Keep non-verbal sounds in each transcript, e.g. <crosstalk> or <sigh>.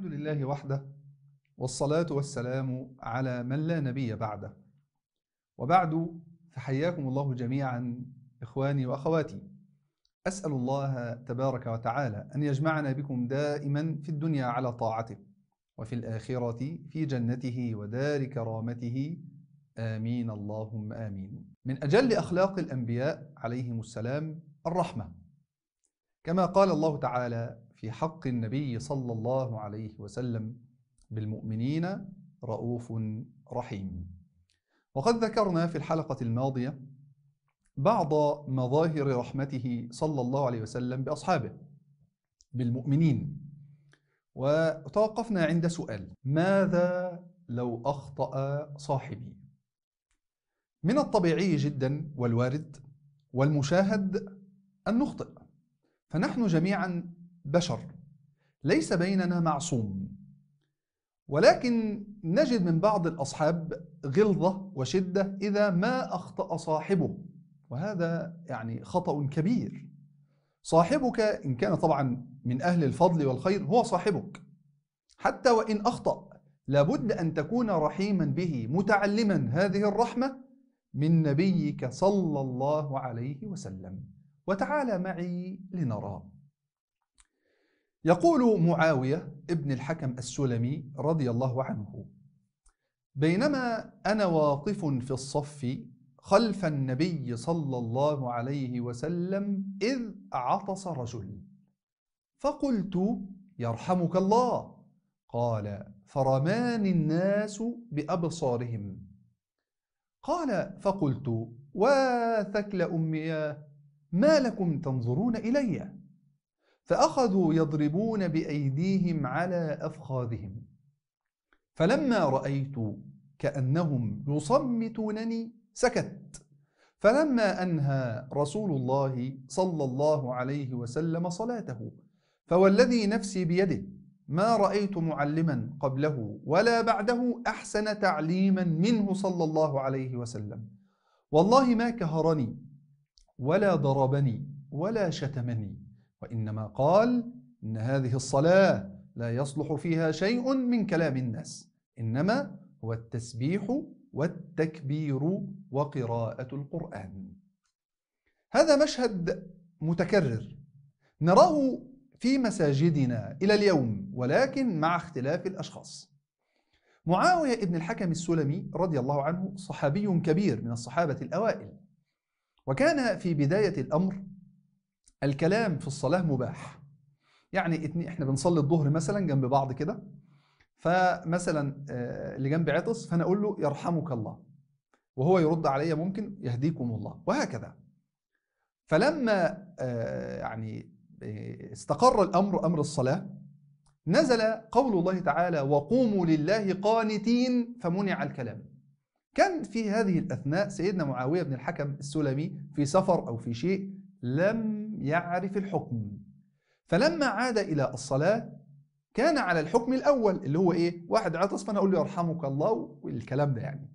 الحمد لله وحده والصلاة والسلام على من لا نبي بعده وبعد فحياكم الله جميعا إخواني وأخواتي أسأل الله تبارك وتعالى أن يجمعنا بكم دائما في الدنيا على طاعته وفي الآخرة في جنته ودار كرامته آمين اللهم آمين من أجل أخلاق الأنبياء عليهم السلام الرحمة كما قال الله تعالى في حق النبي صلى الله عليه وسلم بالمؤمنين رؤوف رحيم وقد ذكرنا في الحلقة الماضية بعض مظاهر رحمته صلى الله عليه وسلم بأصحابه بالمؤمنين وتوقفنا عند سؤال ماذا لو أخطأ صاحبي؟ من الطبيعي جدا والوارد والمشاهد أن نخطئ فنحن جميعا بشر ليس بيننا معصوم ولكن نجد من بعض الأصحاب غلظة وشدة إذا ما أخطأ صاحبه وهذا يعني خطأ كبير صاحبك إن كان طبعا من أهل الفضل والخير هو صاحبك حتى وإن أخطأ لابد أن تكون رحيما به متعلما هذه الرحمة من نبيك صلى الله عليه وسلم وتعال معي لنرى يقول معاوية ابن الحكم السلمي رضي الله عنه بينما أنا واقف في الصف خلف النبي صلى الله عليه وسلم إذ عطس رجل فقلت يرحمك الله قال فرماني الناس بأبصارهم قال فقلت واثكل أمي ما لكم تنظرون إليّ فأخذوا يضربون بأيديهم على أفخاذهم فلما رأيت كأنهم يصمتونني سكت فلما أنهى رسول الله صلى الله عليه وسلم صلاته فوالذي نفسي بيده ما رأيت معلما قبله ولا بعده أحسن تعليما منه صلى الله عليه وسلم والله ما كهرني ولا ضربني ولا شتمني وإنما قال إن هذه الصلاة لا يصلح فيها شيء من كلام الناس إنما هو التسبيح والتكبير وقراءة القرآن هذا مشهد متكرر نراه في مساجدنا إلى اليوم ولكن مع اختلاف الأشخاص معاوية ابن الحكم السلمي رضي الله عنه صحابي كبير من الصحابة الأوائل وكان في بداية الأمر الكلام في الصلاة مباح يعني اتني احنا بنصلي الظهر مثلا جنب بعض كده فمثلا آه، اللي جنبي عطس فانا اقول له يرحمك الله وهو يرد علي ممكن يهديكم الله وهكذا فلما آه، يعني آه، استقر الامر امر الصلاه نزل قول الله تعالى وقوموا لله قانتين فمنع الكلام كان في هذه الاثناء سيدنا معاويه بن الحكم السلمي في سفر او في شيء لم يعرف الحكم فلما عاد إلى الصلاة كان على الحكم الأول اللي هو إيه واحد عطس فأنا أقول له يرحمك الله والكلام ده يعني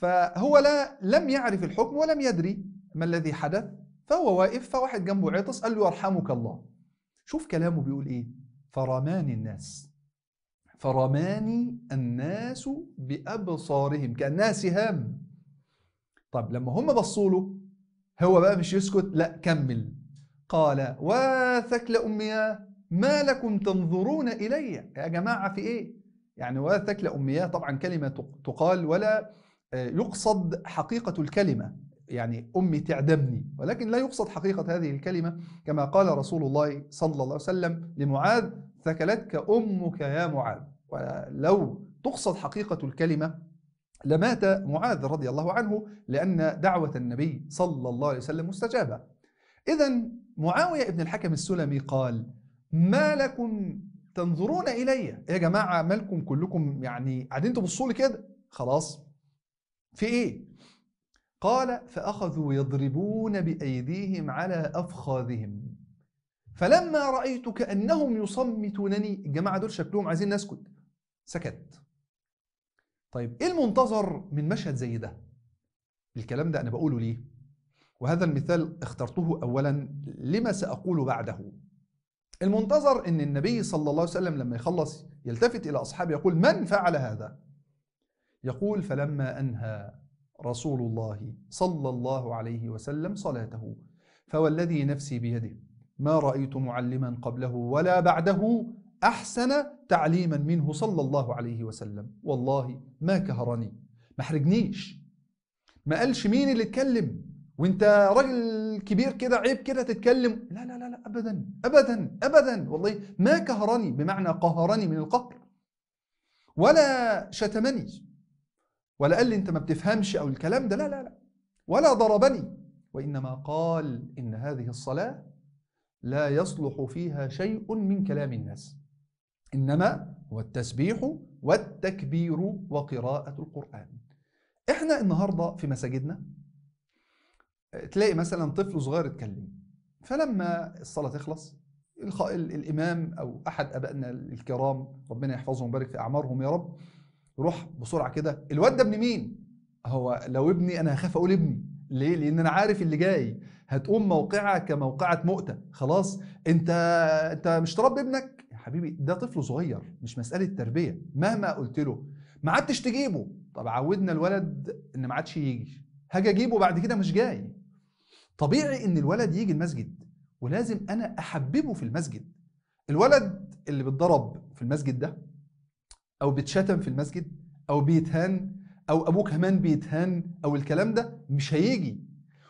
فهو لا لم يعرف الحكم ولم يدري ما الذي حدث فهو واقف فواحد جنبه عطس قال له يرحمك الله شوف كلامه بيقول إيه فرماني الناس فرماني الناس بأبصارهم كأنها سهام طب لما هم بصوا له هو بقى مش يسكت لا كمل قال واثكل أمياه ما لكم تنظرون إلي يا جماعة في إيه يعني واثكل أمياه طبعا كلمة تقال ولا آه، يقصد حقيقة الكلمة يعني أمي تعدمني ولكن لا يقصد حقيقة هذه الكلمة كما قال رسول الله صلى الله عليه وسلم لمعاذ ثكلتك أمك يا معاذ ولو تقصد حقيقة الكلمة لمات معاذ رضي الله عنه لأن دعوة النبي صلى الله عليه وسلم مستجابة إذا معاوية ابن الحكم السلمي قال ما لكم تنظرون إلي إيه يا جماعة مالكم كلكم يعني قاعدين تبصوا لي كده خلاص في إيه قال فأخذوا يضربون بأيديهم على أفخاذهم فلما رأيت كأنهم يصمتونني الجماعة دول شكلهم عايزين نسكت سكت طيب إيه المنتظر من مشهد زي ده الكلام ده أنا بقوله ليه وهذا المثال اخترته أولا لما سأقول بعده المنتظر أن النبي صلى الله عليه وسلم لما يخلص يلتفت إلى أصحابه يقول من فعل هذا يقول فلما أنهى رسول الله صلى الله عليه وسلم صلاته فوالذي نفسي بيده ما رأيت معلما قبله ولا بعده أحسن تعليما منه صلى الله عليه وسلم والله ما كهرني ما حرجنيش ما قالش مين اللي اتكلم وانت راجل كبير كده عيب كده تتكلم لا لا لا لا ابدا ابدا ابدا والله ما كهرني بمعنى قهرني من القهر ولا شتمني ولا قال لي انت ما بتفهمش او الكلام ده لا لا لا ولا ضربني وانما قال ان هذه الصلاه لا يصلح فيها شيء من كلام الناس انما هو التسبيح والتكبير وقراءه القران احنا النهارده في مساجدنا تلاقي مثلا طفل صغير اتكلم فلما الصلاة تخلص الإمام أو أحد أبائنا الكرام ربنا يحفظهم ويبارك في أعمارهم يا رب يروح بسرعة كده الواد ده ابن مين؟ هو لو ابني أنا هخاف أقول ابني ليه؟ لأن أنا عارف اللي جاي هتقوم موقعها كموقعة مؤتة خلاص أنت أنت مش تربي ابنك يا حبيبي ده طفل صغير مش مسألة تربية مهما قلت له ما عدتش تجيبه طب عودنا الولد إن ما عادش يجي هاجي أجيبه بعد كده مش جاي طبيعي ان الولد يجي المسجد ولازم انا احببه في المسجد الولد اللي بيتضرب في المسجد ده او بيتشتم في المسجد او بيتهان او ابوك كمان بيتهان او الكلام ده مش هيجي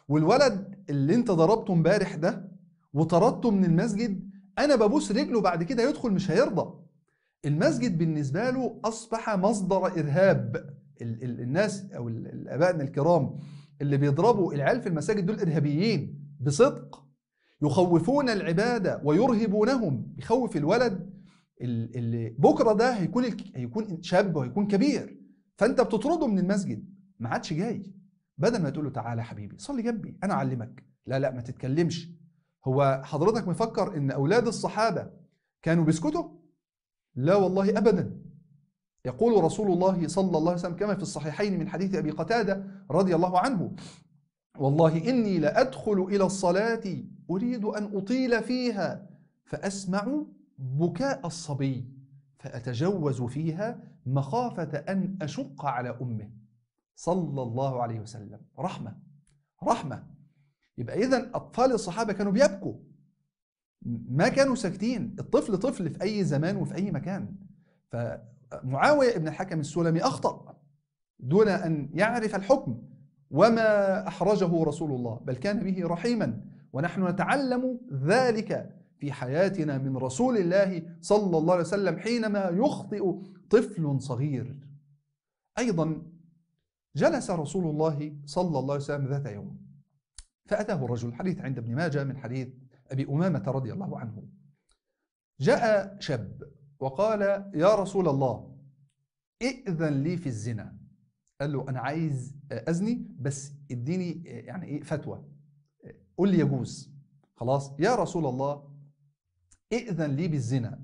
والولد اللي انت ضربته امبارح ده وطردته من المسجد انا ببوس رجله بعد كده يدخل مش هيرضى المسجد بالنسبه له اصبح مصدر ارهاب الناس او ال ابائنا الكرام اللي بيضربوا العيال في المساجد دول ارهابيين بصدق يخوفون العباده ويرهبونهم يخوف الولد اللي بكره ده هيكون هيكون شاب وهيكون كبير فانت بتطرده من المسجد ما عادش جاي بدل ما تقول له تعالى حبيبي صلي جنبي انا اعلمك لا لا ما تتكلمش هو حضرتك مفكر ان اولاد الصحابه كانوا بيسكتوا لا والله ابدا يقول رسول الله صلى الله عليه وسلم كما في الصحيحين من حديث أبي قتادة رضي الله عنه والله إني لأدخل إلى الصلاة أريد أن أطيل فيها فأسمع بكاء الصبي فأتجوز فيها مخافة أن أشق على أمه صلى الله عليه وسلم رحمة رحمة يبقى إذا أطفال الصحابة كانوا بيبكوا ما كانوا ساكتين الطفل طفل في أي زمان وفي أي مكان ف معاوية ابن الحكم السلمي أخطأ دون أن يعرف الحكم وما أحرجه رسول الله بل كان به رحيما ونحن نتعلم ذلك في حياتنا من رسول الله صلى الله عليه وسلم حينما يخطئ طفل صغير أيضا جلس رسول الله صلى الله عليه وسلم ذات يوم فأتاه الرجل حديث عند ابن ماجه من حديث أبي أمامة رضي الله عنه جاء شاب وقال يا رسول الله ائذن لي في الزنا قال له انا عايز ازني بس اديني يعني ايه فتوى قل لي يجوز خلاص يا رسول الله ائذن لي بالزنا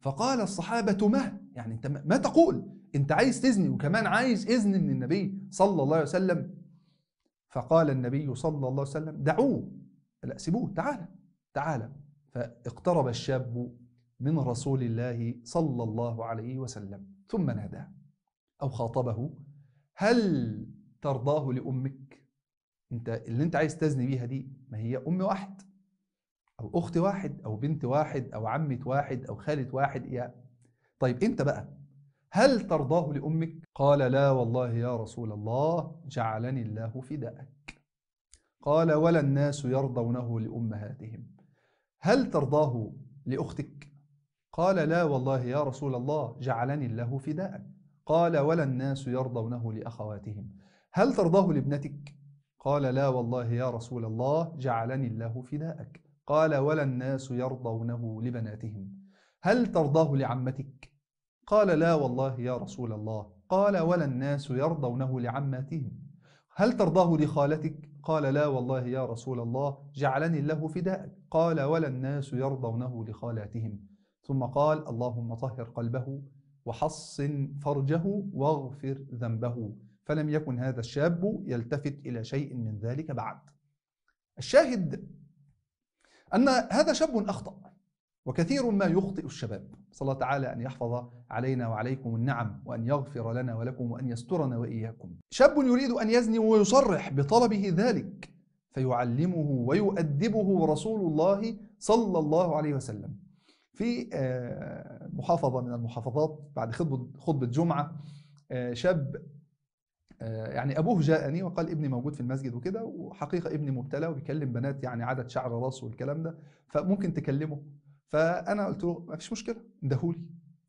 فقال الصحابه ما يعني انت ما تقول انت عايز تزني وكمان عايز اذن من النبي صلى الله عليه وسلم فقال النبي صلى الله عليه وسلم دعوه لا سيبوه تعالى تعالى فاقترب الشاب من رسول الله صلى الله عليه وسلم ثم ناداه أو خاطبه هل ترضاه لأمك أنت اللي أنت عايز تزني بيها دي ما هي أم واحد أو أخت واحد أو بنت واحد أو عمة واحد أو خالة واحد يا طيب أنت بقى هل ترضاه لأمك؟ قال لا والله يا رسول الله جعلني الله فداءك قال ولا الناس يرضونه لأمهاتهم هل ترضاه لأختك؟ قال لا والله يا رسول الله جعلني الله فداءك قال ولا الناس يرضونه لأخواتهم هل ترضاه لابنتك؟ قال لا والله يا رسول الله جعلني الله فداءك قال ولا الناس يرضونه لبناتهم هل ترضاه لعمتك؟ قال لا والله يا رسول الله قال ولا الناس يرضونه لعماتهم هل ترضاه لخالتك؟ قال لا والله يا رسول الله جعلني الله فداءك قال ولا الناس يرضونه لخالاتهم ثم قال اللهم طهر قلبه وحصن فرجه واغفر ذنبه فلم يكن هذا الشاب يلتفت إلى شيء من ذلك بعد الشاهد أن هذا شاب أخطأ وكثير ما يخطئ الشباب صلى الله تعالى أن يحفظ علينا وعليكم النعم وأن يغفر لنا ولكم وأن يسترنا وإياكم شاب يريد أن يزني ويصرح بطلبه ذلك فيعلمه ويؤدبه رسول الله صلى الله عليه وسلم في آه، محافظة من المحافظات بعد خطبة خطبة جمعة آه، شاب آه، يعني أبوه جاءني وقال ابني موجود في المسجد وكده وحقيقة ابني مبتلى وبيكلم بنات يعني عدد شعر راسه والكلام ده فممكن تكلمه فأنا قلت له ما فيش مشكلة اندهولي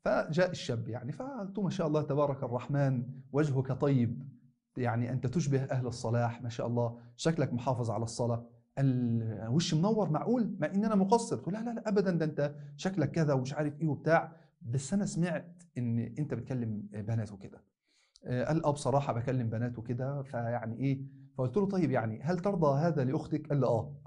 فجاء الشاب يعني فقلت ما شاء الله تبارك الرحمن وجهك طيب يعني أنت تشبه أهل الصلاح ما شاء الله شكلك محافظ على الصلاة الوش منور معقول مع ان انا مقصر تقول لا لا لا ابدا ده انت شكلك كذا ومش عارف ايه وبتاع بس انا سمعت ان انت بتكلم بنات وكده قال اه بصراحه بكلم بنات وكده فيعني ايه فقلت له طيب يعني هل ترضى هذا لاختك قال لي اه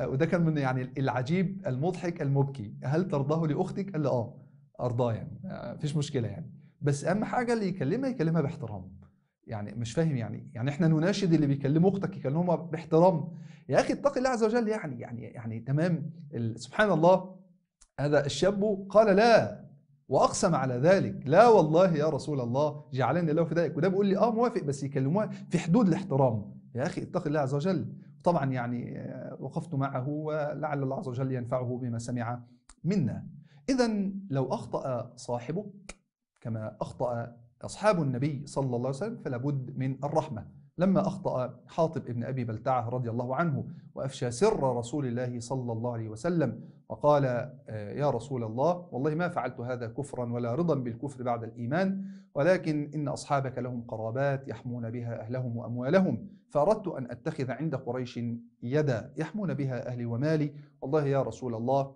<laughs> وده كان من يعني العجيب المضحك المبكي هل ترضاه لاختك قال لي اه ارضاه يعني مفيش مشكله يعني بس اهم حاجه اللي يكلمها يكلمها باحترام يعني مش فاهم يعني يعني احنا نناشد اللي بيكلموا اختك يكلموها باحترام يا اخي اتقي الله عز وجل يعني يعني يعني تمام سبحان الله هذا الشاب قال لا واقسم على ذلك لا والله يا رسول الله جعلني الله ذلك وده بيقول لي اه موافق بس يكلموها في حدود الاحترام يا اخي اتقي الله عز وجل طبعا يعني آه، وقفت معه ولعل الله عز وجل ينفعه بما سمع منا اذا لو اخطا صاحبك كما اخطا أصحاب النبي صلى الله عليه وسلم فلا بد من الرحمة لما أخطأ حاطب ابن أبي بلتعة رضي الله عنه وأفشى سر رسول الله صلى الله عليه وسلم وقال آه، يا رسول الله والله ما فعلت هذا كفرا ولا رضا بالكفر بعد الإيمان ولكن إن أصحابك لهم قرابات يحمون بها أهلهم وأموالهم فأردت أن أتخذ عند قريش يدا يحمون بها أهلي ومالي والله يا رسول الله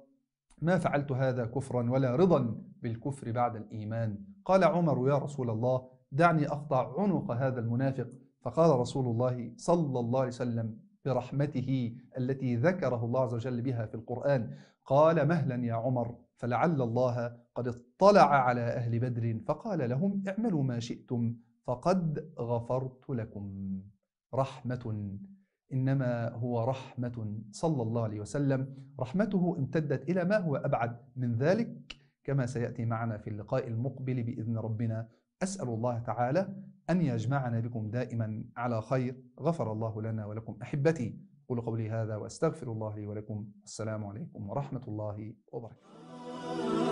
ما فعلت هذا كفرا ولا رضا بالكفر بعد الإيمان قال عمر يا رسول الله دعني أقطع عنق هذا المنافق فقال رسول الله صلى الله عليه وسلم برحمته التي ذكره الله عز وجل بها في القرآن قال مهلا يا عمر فلعل الله قد اطلع على أهل بدر فقال لهم اعملوا ما شئتم فقد غفرت لكم رحمة إنما هو رحمة صلى الله عليه وسلم رحمته امتدت إلى ما هو أبعد من ذلك كما سيأتي معنا في اللقاء المقبل بإذن ربنا أسأل الله تعالى أن يجمعنا بكم دائما على خير غفر الله لنا ولكم أحبتي قولوا قولي هذا وأستغفر الله لي ولكم السلام عليكم ورحمة الله وبركاته